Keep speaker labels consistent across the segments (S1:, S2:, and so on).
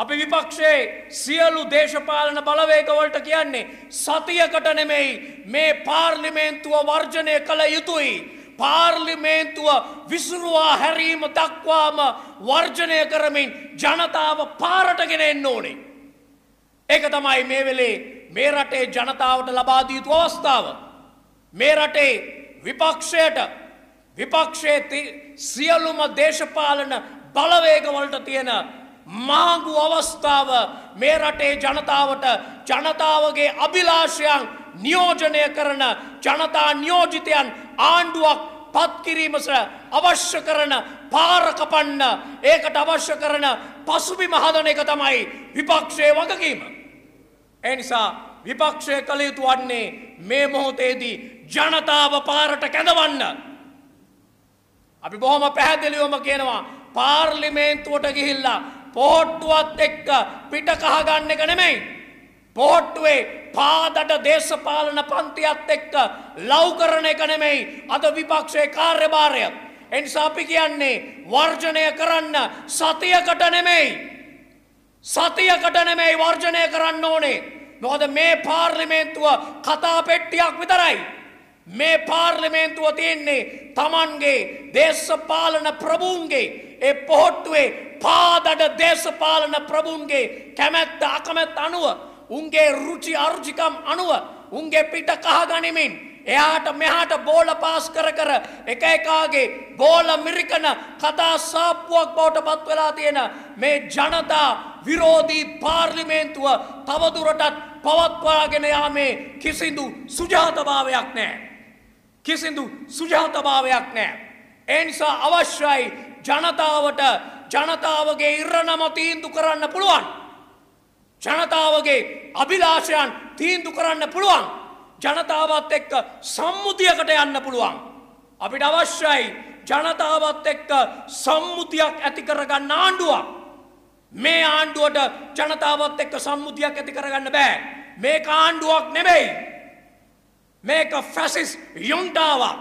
S1: අපි විපක්ෂයේ සියලු දේශපාලන බලවේගවලට කියන්නේ සතියකට නෙමෙයි මේ පාර්ලිමේන්තුව වර්ජනය කළ යුතුයි. පාර්ලිමේන්තුව විසුරුවා හැරීම දක්වාම වර්ජනය කරමින් ජනතාව පාරටගෙන එන්න ඕනේ. ඒක තමයි මේ වෙලේ මේ රටේ ජනතාවට ලබා දිය යුතු අවස්ථාව. මේ රටේ විපක්ෂයට විපක්ෂයේ සියලුම දේශපාලන බලවේගවලට තියෙන මාගු අවස්ථාව මේ රටේ ජනතාවට ජනතාවගේ අභිලාෂයන් නියෝජනය කරන ජනතා නියෝජිතයන් ආණ්ඩුවක් පත්කිරීමස අවශ්‍ය කරන පාරකපන්න ඒකට අවශ්‍ය කරන පසුබිම හදන එක තමයි විපක්ෂයේ වගකීම. එනිසා විපක්ෂය කළ යුතු වන්නේ මේ මොහොතේදී ජනතාව පාරට කැඳවන්න. අපි බොහොම පැහැදිලිවම කියනවා පාර්ලිමේන්තුවට ගිහිල්ලා පෝට්ටුවත් එක්ක පිට කහගන්න එක නෙමෙයි. පෝට්ටුවේ පාදට දේශපාලන පන්තියත් එක්ක ලව් කරන එක නෙමෙයි අද විපක්ෂයේ කාර්යභාරය. එනිසා අපි කියන්නේ වර්ජනය කරන්න සතියකට නෙමෙයි. සතියකට නෙමෙයි වර්ජනය කරන්න ඕනේ. මොකද මේ පාර්ලිමේන්තුව කතා පෙට්ටියක් විතරයි. මේ පාර්ලිමේන්තුව තියෙන්නේ තමන්ගේ දේශපාලන ප්‍රභූන්ගේ ඒ පොහොට්ටුවේ පාදඩ දේශපාලන ප්‍රභූන්ගේ කැමැත්ත අකමැත් අනුව උන්ගේ රුචි අරුචිකම් අනුව උන්ගේ පිට කහගනිමින් එයාට මෙහාට බෝල පාස් කර කර එක එකාගේ බෝල මිරිකන කතා සාප්පුවක් බවට පත් වෙලා තියෙන මේ ජනතා විරෝධී පාර්ලිමේන්තුව තවදුරටත් පවත්වාගෙන යාමේ කිසිදු සුජාතභාවයක් නෑ. කිසිදු සුජාතභාවයක් නෑ. ඒ නිසා අවශ්‍යයි ජනතාවට ජනතාවගේ ඉරණම තීන්දු කරන්න පුළුවන්. ජනතාවගේ අභිලාෂයන් තීන්දු කරන්න පුළුවන්. ජනතාවත් එක්ක සම්මුතියකට යන්න පුළුවන්. අපිට අවශ්‍යයි ජනතාවත් එක්ක සම්මුතියක් ඇති කරගන්න ආණ්ඩුවක්. මේ ආණ්ඩුවට ජනතාවත් එක්ක සම්මුතියක් ඇති කරගන්න බෑ. මේ ආණ්ඩුවක් නෙමෙයි. මේක ෆැසිස් යුන්ටාවක්.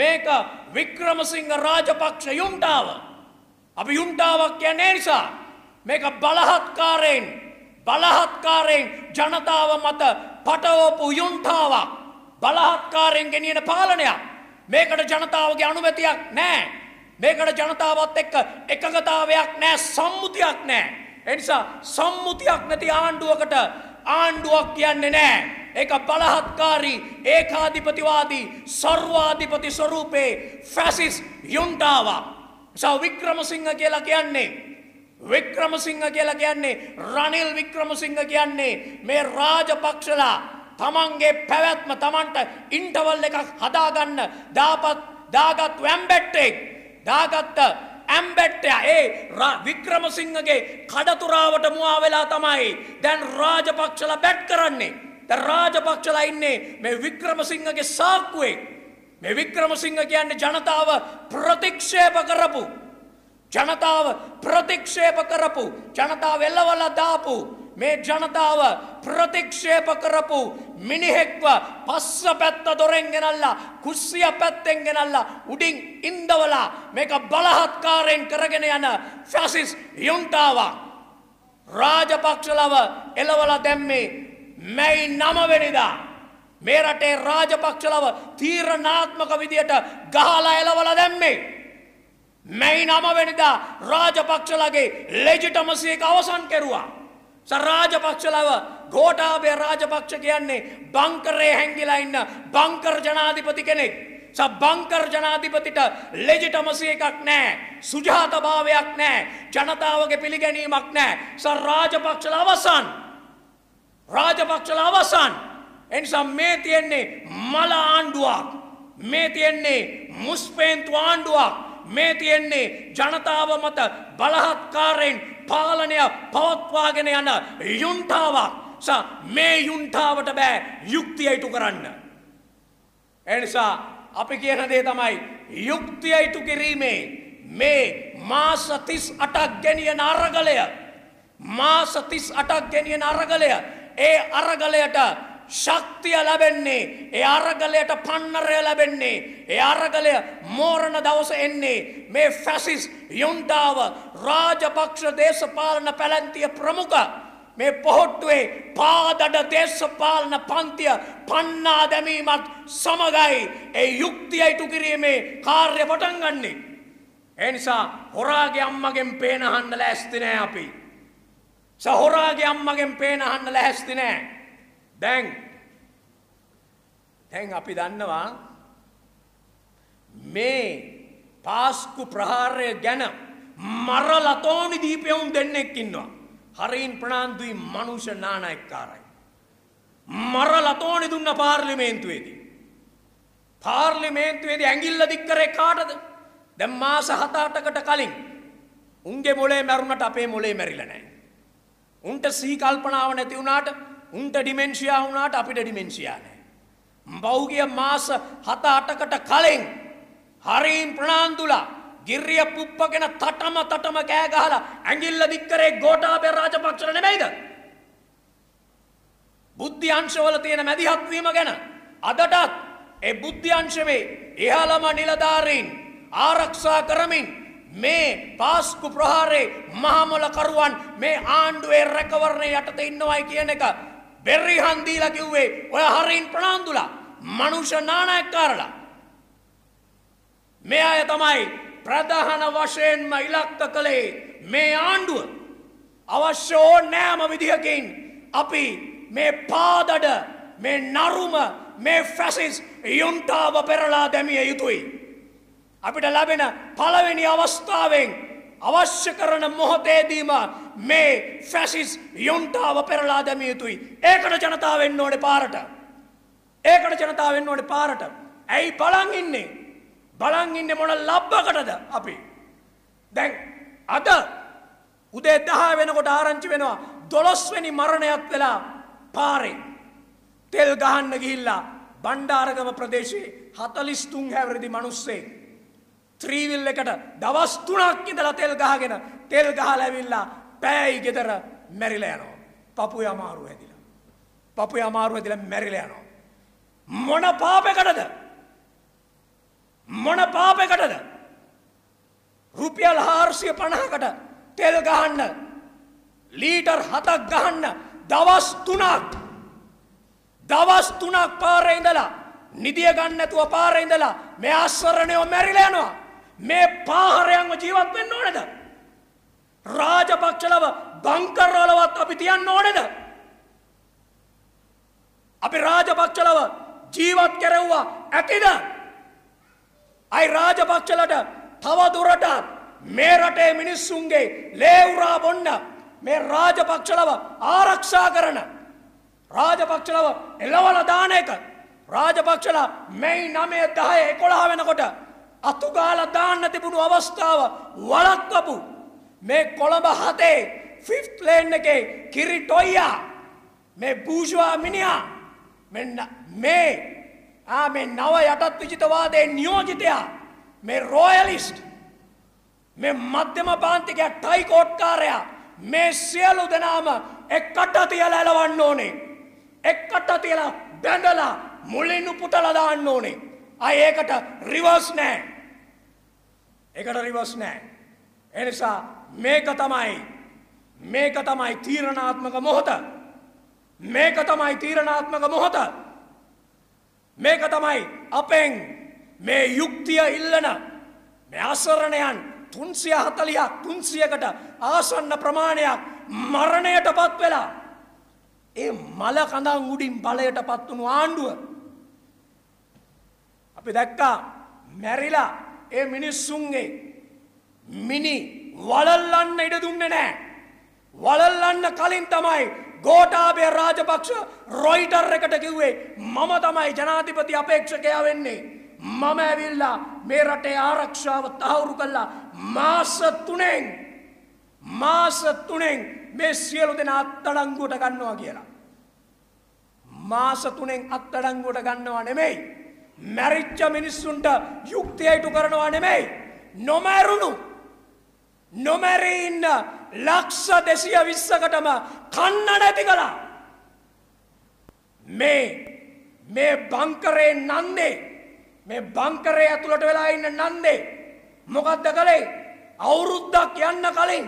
S1: මේක වික්‍රමසිංහ රාජපක්ෂ යුන්ටාව. අපි යුන්ටාවක් කියන්නේ නිසා. මේක බලහත්කාරයෙන් බලහත්කාරයෙන් ජනතාව මත පටවපු යුන්ටාවක්. බලහත්කාරයෙන් ගෙනියන පාලනයක්. මේකට ජනතාවගේ අනුමැතියක් නෑ. මේකට ජනතාවත් එක්ක එකගතාවයක් නෑ සම්මුතියක් නෑ. එනිසා සම්මුතියක් නැති ආණ්ඩුවකට ආණ්ඩුවක් කියන්නේ නෑ. ඒක බලහත්කාරී ඒකාධිපතිවාදී සර්වාධිපති ස්වරූපේ ෆැසිස් යුන්ටාවක්. නිසා වික්‍රමසිංහ කියලා කියන්නේ වික්‍රමසිංහ කියලා කියන්නේ රනිල් වික්‍රමසිංහ කියන්නේ මේ රාජපක්ෂලා තමන්ගේ පැවැත්ම තමන්ට ඉන්ටවල් එකක් හදාගන්න දාපත් දාගත් වැම්බෙට්ටෙක් දාගත්ත ඇම්බෙට්ටය ඒ වික්‍රමසිංහගේ කඩතුරාවට මුවා වෙලා තමයි දැන් රාජපක්ෂල බැට් කරන්නේ. දැන් රාජපක්ෂලා ඉන්නේ මේ වික්‍රමසිංහගේ සාක්කුවේ. මේ වික්‍රමසිංහ කියන්නේ ජනතාව ප්‍රතික්ෂේප කරපු ජනතාව ප්‍රතික්ෂේප කරපු ජනතාව එල්ලවලා දාපු මේ ජනතාව ප්‍රතික්ෂේප කරපු මිනිහෙක්ව පස්ස පැත්ත දොරෙන් ගෙනල්ලා කුස්සිය පැත්තෙන් ගෙනල්ලා උඩින් ඉන්දවලා මේක බලහත්කාරයෙන් කරගෙන යන ෆැසිස් යුන්ටාවක් රාජපක්ෂලව එලවලා දැම්මේ මැයි නමවෙනිදා. මේ රටේ රාජපක්ෂලව තීරණාත්මක විදියට ගහලා එලවල දැම්මේ. මැයි නමවෙනිදා රාජපක්ෂලගේ ලෙජිටමසයක අවසන් කෙරුවා. සරාජපක්ෂලව ගෝටාබේ රාජපක්ෂ කියන්නේ බංකරේ හැංගිලා ඉන්න බංකර ජනාධිපති කෙනෙක්. බංකර් ජනාධිපතිට ලෙජිටමසි එකක් නෑ සුජාතභාවයක් නෑ ජනතාවගේ පිළිගැනීමක් නෑ සරාජපක්ෂල අවසන්. රාජපක්ෂල අවසන් එනිසා මේ තියෙන්නේ මල ආණ්ඩුවක් මේ තියෙන්නේ මුස්පේන්තු ආණ්ඩුවක් මේ තියෙන්නේ ජනතාව මත බලහත්කාරයෙන් පාලනය පවත්වාගෙන යන යුන්ටාවක් ස මේ යුන්ටාවට බෑ යුක්තිය ඉටු කරන්න. එනිසා අපි කියන දේ තමයි යුක්තිය ඉටු කිරීමේ මේ මාස තිස් අටක් ගෙනියන අරගලය මාස තිස් අටක් ගෙනියන අරගලය ඒ අරගලයට ශක්තිය ලැබෙන්නේ ඒ අරගලයට පන්නරය ලැබෙන්නේ ඒ අරගලය මෝරණ දවස එන්නේ මේ ෆැසිස් යුන්ටාව රාජපක්ෂ දේශපාලන පැලැන්තිය ප්‍රමුඛ මේ පොහොට්ටුවේ පාදඩ දේශපාලන පන්තිය පන්නා දැමීමත් සමගයි ඒ යුක්තිය ඉටු කිරීමේ කාර්ය පටන් ගන්නේ. ඒ නිසා හොරාගේ අම්මගෙන් පේනහන්න ලෑස්ති නෑ අපි. සහොරාගේ අම්මගෙන් පේන අහන්න ලැහැස්ති නෑ. දැන් දැන් අපි දන්නවා මේ පාස්කු ප්‍රහාරය ගැන මරලා තෝනි දීපයවුන් දෙන්නෙක් ඉන්නවා. හරීන් ප්‍රනාන්දුයි මනුෂ්‍ය නානායක්කාරයි. මරලා තෝනි දුන්න පාර්ලිමේන්තුවේදී. පාර්ලිමේන්තුවේදී ඇඟිල්ල දික් කරේ කාටද? දැන් මාස 7-8කට කලින් උන්ගේ මොලේ මැරුණට අපේ මොලේ මැරිලා නැහැ. උන්ට සීකල්පනාව නැති වුණාට උන්ට ඩිමෙන්ශයා වුණාට අපිට ඩිමෙන්ශයා නෑ. බෞගිය මාස හත අටකට කලින් හරීම් ප්‍රනාන්දුලා ගිරිය පුප්පගෙන තටම තටම කෑගහලා ඇඟිල්ල දික්කරේ ගෝටාබේ රාජපක්ෂර නෙමෙයිද? බුද්ධි අංශවල තියෙන මැදිහත් වීම ගැන අදටත් ඒ බුද්ධි අංශමේ ඉහළම නිලධාරීන් ආරක්ෂා කරමින් මේ පාස්කු ප්‍රහාරේ මහමොලකරුවන් මේ ආණ්ඩුවේ රැකවරණය යටත ඉන්නවයි කියන එක බෙරි හන්දීලා කිව්වේ ඔය හරින් ප්‍රනාන්දුලා මනුෂ නානායක්කාරලා. මේ අය තමයි ප්‍රධාන වශයෙන්ම ඉලක්ක කළේ මේ ආණ්ඩුව අවශ්‍ය ඕනෑම විදිහකින් අපි මේ පාදඩ මේ නරුම මේ ෆැසිස් යුන්ටාව පෙරලා දැමිය යුතුයි. අපිට ලැබෙන පළවෙනි අවස්ථාවෙන් අවශ්‍ය කරන මොහොතේදීම මේ ෆැසිස් යොන්ටාව පෙරලා දැමිය යුතුයි. ඒකට ජනතාව වෙන්න ඕනේ පාරට. ඒකට ජනතාව වෙන්න ඕනේ පාරට. ඇයි බලන් ඉන්නේ? බලන් ඉන්නේ මොන ලබ්බකටද අපි? දැන් අද උදේ 10 වෙනකොට ආරංචි වෙනවා 12 වෙනි මරණයත් වෙලා පාරේ තෙල් ගහන්න ගිහිල්ලා බණ්ඩාරගම ප්‍රදේශයේ 43 හැවිරිදි මිනිස්සෙක් ත්‍රීවිල් එකට දවස් තුනක් ඉඳලා තෙල් ගහගෙන තෙල් ගහලා ඇවිල්ලා පෑයි ගෙදර මැරිලා යනවා. පපුවේ අමාරු හැදිලා. පපුවේ අමාරු හැදිලා මැරිලා යනවා. මොන පාපයකටද? මොන පාපයකටද? රුපියල් 450කට තෙල් ගහන්න ලීටර් 7ක් ගහන්න දවස් 3ක් දවස් 3ක් පාරේ ඉඳලා නිදිය ගන්න නැතුව පාරේ ඉඳලා මේ ආස්වරණයෝ මැරිලා යනවා මේ පාහරයන්ව ජීවත් වෙන්න ඕනද? රාජපක්ෂලව බංකරවලවත් අපි තියන්න ඕනද? අපි රාජපක්ෂලව ජීවත් කෙරෙව්වා ඇතිද? අයි රාජපක්ෂලට තව දුරටත් මේ රටේ මිනිස්සුන්ගේ ලේවුරා බොන්න මේ රාජපක්ෂලව ආරක්ෂා කරන රාජපක්ෂලව එළවල දාන එක රාජපක්ෂලා මෙයි නමය දහය එකොළහ වෙනකොට අතුගාල දාන්න තිබුණු අවස්ථාව වලක්වපු මේ කොළඹ හතේ ෆිෆ්ත් ලේන් එකේ කිරි ටොයියා මේ බූෂවා මිනිා මෙන්න මේ ආ මේ නව යටත් විජිතවාදයේ නියෝජිතයා මේ රෝයලිස්ට් මේ මධ්‍යම පාන්තිකයා ටයිකෝට්කාරයා මේ සියලු දෙනාම එක්කට තියලා එලවන්න ඕනේ එක්කට තියලා බැඳලා මුලින් උපුටලා දාන්න ඕනේ අය ඒකට රිවර්ස් නැහැ එකට රිවස් නෑ. එනිසා මේක තමයි මේක තමයි තීරණාත්මක මොහොත. මේක තමයි තීරණාත්මක මොහොත. මේක තමයි අපෙන් මේ යුක්තිය ඉල්ලන මේ අසරණයන් තුන්සිය හතලියක් තුන්සියකට ආසන්න ප්‍රමාණයක් මරණයට පත් වෙලා. ඒ මල කඳන් උඩින් බලයට පත්වුණු ආණ්ඩුව. අපි දැක්කා මැරිලා ඒ මිනිස්සුන්ගේ මිනි වලල්ලන්න ඉඩ දුන්නේ නෑ. වලල්ලන්න කලින් තමයි ගෝටාබේ රාජපක්ෂ රොයිටර් එකට කිව්වේ මම තමයි ජනාධිපති අපේක්ෂකයා වෙන්නේ. මම ඇවිල්ලා මේ රටේ ආරක්ෂාව තහවුරු කළා මාස තුනෙන් මාස තුනෙන් මේ සියලු දෙන අත්තඩංගුවට ගන්නවා කියලා. මාස තුනෙන් අත්තඩංගුවට ගන්නවා නෙමෙයි. මැරිච්ච මිනිස්සුන්ට යුක්තියයිටු කරනවා නෙමෙයි. නොමැරුණු නොමැරී ඉන්න ලක්ෂ දෙසිය විස්සකටම කන්න නැති කළා. මේ මේ බංකරේ නන්දේ මේ බංකරේ ඇතුළට වෙලා ඉන්න නන්දේ මොකක්ද කළේ අවුරුද්දක් යන්න කලින්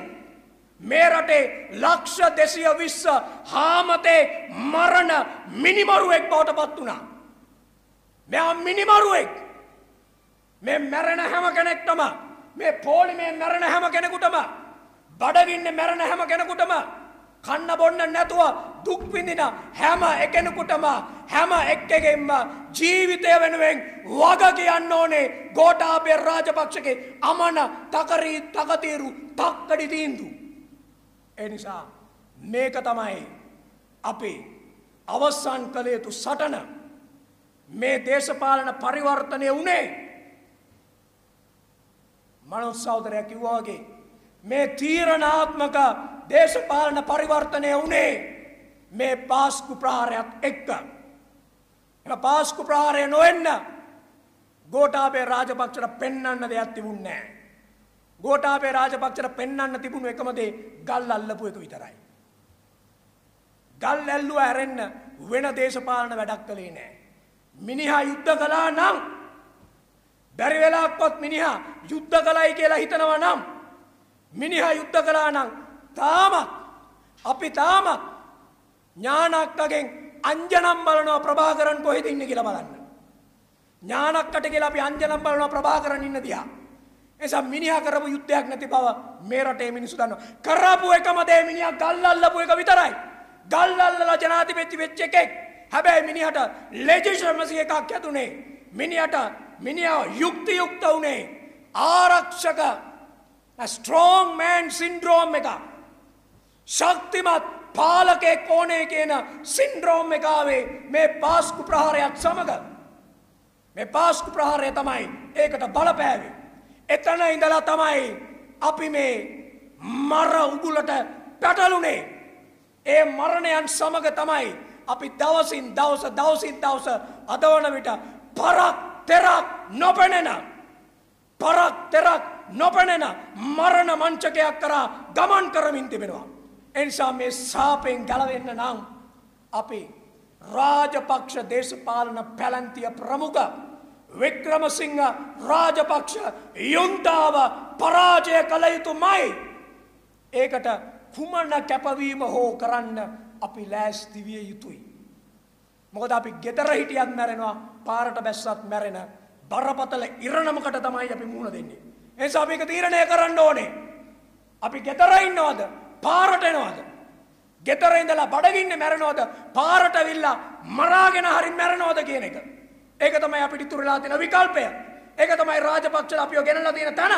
S1: මේ රටේ ලක්ෂ දෙසිය විස්ස හාමතේ මරණ මිනිමරුවෙක් බවට පත් වනා. මෙයා මිනිමරුවෙක් මේ මැරෙන හැම කෙනෙක්ටම මේ පෝලිමේ මැරෙන හැම කෙනෙකුටම බඩගින්න මැරෙන හැම කෙනෙකුටම කන්න බොන්න නැතුව දුක් විඳින හැම එකෙනෙකුටම හැම එක්කෙගෙන්ම ජීවිතය වෙනුවෙන් වග කියන්න ඕනේ ගෝඨාභය රාජපක්ෂගේ අමන තකරි තකතිරු තක්කඩි තීන්දුව. ඒ නිසා මේක තමයි අපේ අවසන් කළ යුතු සටන මේ දේශපාලන පරිවර්තනය වනේ මනුත් සෞදරයක් කිව්වාගේ මේ තීරණාත්මක දේශපාලන පරිවර්තනය වනේ මේ පාස්කු ප්‍රහාරයක් එක්ක එම පාස්කු ප්‍රහාරය නොවෙන්න ගෝටාපේ රාජපක්ෂට පෙන්නන්න දෙයක් තිබුන්නෑ. ගෝටාපේ රාජපක්ෂට පෙන්නන්න තිබුණු එකමදේ ගල් අල්ලපු එක විතරයි. ගල් ඇල්ලුව ඇරෙන්න වෙන දේශපාලන වැඩක් කළේ නෑ. මිනිහා යුද්ධ කළා නම් බැරි වෙලාවක්වත් මිනිහා යුද්ධ කළයි කියලා හිතනවා නම් මිනිහා යුද්ධ කළා නම් තාමත් අපි තාමත් ඥානක්කගෙන් අංජනම් බලනවා ප්‍රභාකරන් කොහෙද ඉන්නේ කියලා බලන්න. ඥානක්කට කියලා අපි අංජනම් බලනවා ප්‍රභාකරන් ඉන්න දිහා. එනිසා මිනිහා කරපු යුද්ධයක් නැති බව මේ රටේ මිනිස්සු දන්නවා. කරපු එකම දේ මිනිහා ගල් අල්ලපු එක විතරයි. ගල් අල්ලලා ජනාධිපති වෙච්ච එකෙක් හැබැයි මිනිහට ලෙජිශ්‍රමසි එකක් ඇතුනේ. මිනිට මිනිියාව යුක්ති යුක්ත වනේ ආරක්ෂක ස්ට්‍රෝන්මෑන් සින්ඩ්‍රෝම් එක. ශක්තිමත් පාලකේ කෝනේ කියන සින්ඩ්‍රෝම් එකාවේ මේ පාස්කු ප්‍රහාරයක් සමඟ. මේ පාස්කු ප්‍රහාරය තමයි ඒකට බලපෑවේ. එතන ඉඳලා තමයි අපි මේ මර උගුලට පැටලුනේ. ඒ මරණයන් සමඟ තමයි අපි දවසින් දවස දවසින් දවස අදවන විට පරක් තෙරක් නොපෙනෙන පරක් තෙරක් නොපෙනෙන මරණ මංචකයක් කරා ගමන් කරමින් තිබෙනවා. එනිසා මේ සාපෙන් ගැලවෙන්න නම් අපි රාජපක්ෂ දේශපාලන පැලන්තිය ප්‍රමුඛ වික්‍රමසිංහ රාජපක්ෂ යුන්තාව පරාජය කළ යුතු මයි ඒකට කුමන කැපවීම හෝ කරන්න අපි ලෑස්ති විය යුතුයි. මොකද අපි ගෙදර හිටියත් මැරෙනවා පාරට බැස්සත් මැරෙන බරපතල ඉරණමකට තමයි අපි මුහුණ දෙන්නේ. ඒ නිසා අපි ඒක තීරණය කරන්න ඕනේ. අපි ගෙදර ඉන්නවද? පාරට එනවද? ගෙදර ඉඳලා බඩගින්නේ මැරෙනවද? පාරට විල්ලා මරාගෙන හරි මැරෙනවද කියන එක. ඒක තමයි අපිට ඉතුරුලා තියෙන විකල්පය. ඒක තමයි රාජපක්ෂලා අපිව ගෙනල්ලා තියෙන තන.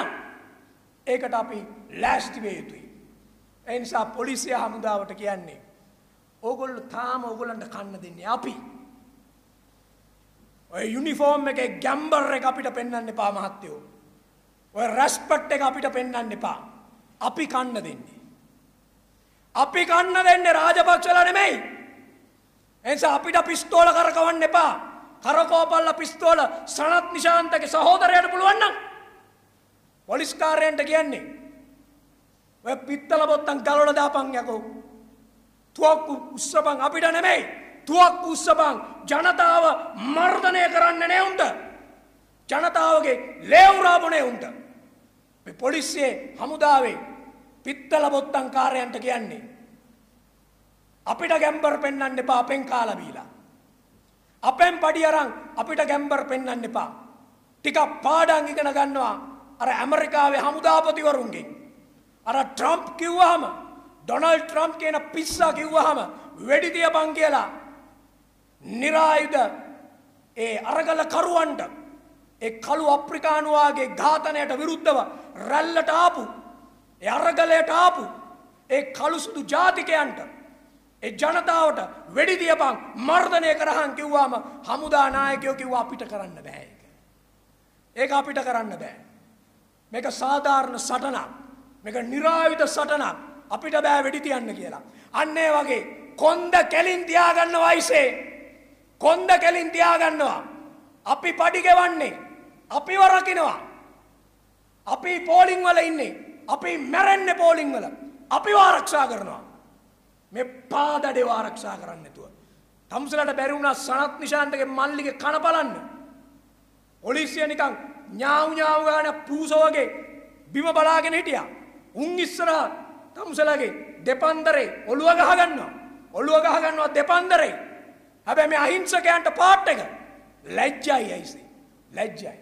S1: ඒකට අපි ලෑස්ති වෙ යුතුයි. ඒ නිසා පොලිසිය හමුදාවට කියන්නේ ඕගොල්ලො තාම ඕගොලන්ට කන්න දෙන්නේ අපි. ඔය යුනිෆෝර්ම් එක ගැම්බර් එක අපිට පෙන්න්න එපා මහත්තයෝ. ඔය රැස්පට් එක අපිට පෙන්න්න එපා. අපි කන්න දෙන්නේ. අපි කන්න දෙන්නේ රාජපක්ෂල නෙමෙයි. එනිසා අපිට පිස්තෝල කරකවන්න එපා. කරකෝපල්ල පිස්තෝල සනත් නිශාන්තක සහෝදරයට පුළුවන්න. පොලිස්කාරයන්ට කියන්නේ. ඔය පිත්තල බොත්තන් ගලොල දාපන් යකෝ. තුවක්කු උත්සබං අපිට නෙමෙයි තුවක්කු උත්සබං ජනතාව මර්ධනය කරන්න නෑවුන්ට ජනතාවගේ ලේවරාපනේ උන්ට පොලිස්සේ හමුදාවේ පිත්තල බොත්තං කාරයන්ට කියන්නේ. අපිට ගැම්බර් පෙන්න්න එපා අපෙන් කාලබීලා. අපෙන් පඩි අරං අපිට ගැම්බර් පෙන්න්න එපා. ටිකක් පාඩං ඉගෙන ගන්නවා අර ඇමරිකාවේ හමුදාපතිවරුන්ගේ. අර ට්‍රම්ප් කිව්වාම ඩොනල් ට්‍රම් කියන පිස්සා කිව්වහම වැඩිදියපන් කියලා නිරායුද ඒ අරගල කරුවන්ට ඒ කළු අප්‍රිකානුවාගේ ඝාතනයට විරුද්ධව රැල්ලට ආපු ඒ අරගලයට ආපු ඒ කළු සුදු ජාතිකයන්ට ඒ ජනතාවට වෙඩි දියපන් මර්ධනය කරහන් කිව්වාම හමුදා නායකයෝ කිව්වා අපිට කරන්න බෑ ඒක. ඒක අපිට කරන්න බෑ. මේක සාධාරණ සටනක්. මේක નિરાයුධ සටනක්. අපිට බෑ වෙඩි තියන්න කියලා. අන්නේ වගේ කොන්ද කෙලින් තියාගන්න වයිසේ. කොන්ද කෙලින් තියාගන්නවා. අපි පඩි ගෙවන්නේ. අපිව රකිනවා. අපි පෝලිං වල ඉන්නේ. අපි මැරෙන්නේ පෝලිං වල. අපි ආරක්ෂා කරනවා. මේ පාදඩේ ආරක්ෂා කරන්න නැතුව. තම්සලට බැරි වුණා සනත් නිශාන්තගේ මල්ලිගේ කන බලන්න. පොලිසිය නිකන් ඥාව් ඥාව් ගාන පූස වගේ බිම බලාගෙන හිටියා. උන් ඉස්සරහා තමුසලගේ දෙපන්දරේ ඔළුව ගහගන්නවා. ඔළුව ගහගන්නවා දෙපන්දරේ. හැබැයි මේ අහිංසකයන්ට පාට් එක ලැජ්ජයි ඇයිසි. ලැජ්ජයි.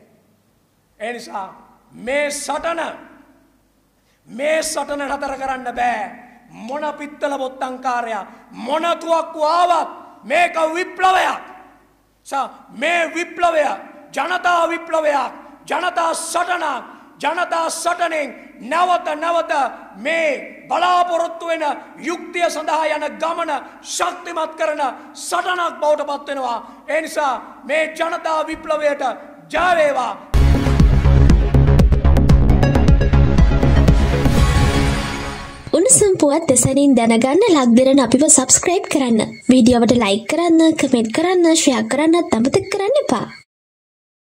S1: ඒ නිසා මේ සටන මේ සටන නතර කරන්න බෑ. මොන පිත්තල බොත්තංකාරයා මොන තුවක්කු ආවත් මේක විප්ලවයක්. සා මේ විප්ලවය ජනතා විප්ලවයක් ජනතා සටනක් ජනතා සටනෙන් නැවත නැවත මේ බලාපොරොත්තු වෙන යුක්තිය සඳහා යන ගමන ශක්තිමත් කරන සටනක් බවට පත්වෙනවා. එනිසා මේ ජනතා විප්ලවයට ජයවේවා උණුසුම් පුවත් දෙසැනින් දැනගන්න ලක්දරන අපිව සබස්ක්‍රයිබ් කරන්න. වීඩියෝවට ලයි කරන්න කමෙන්ට් කරන්න ශ්‍රයක් කරන්නත් අමතක් කරන්න එපා.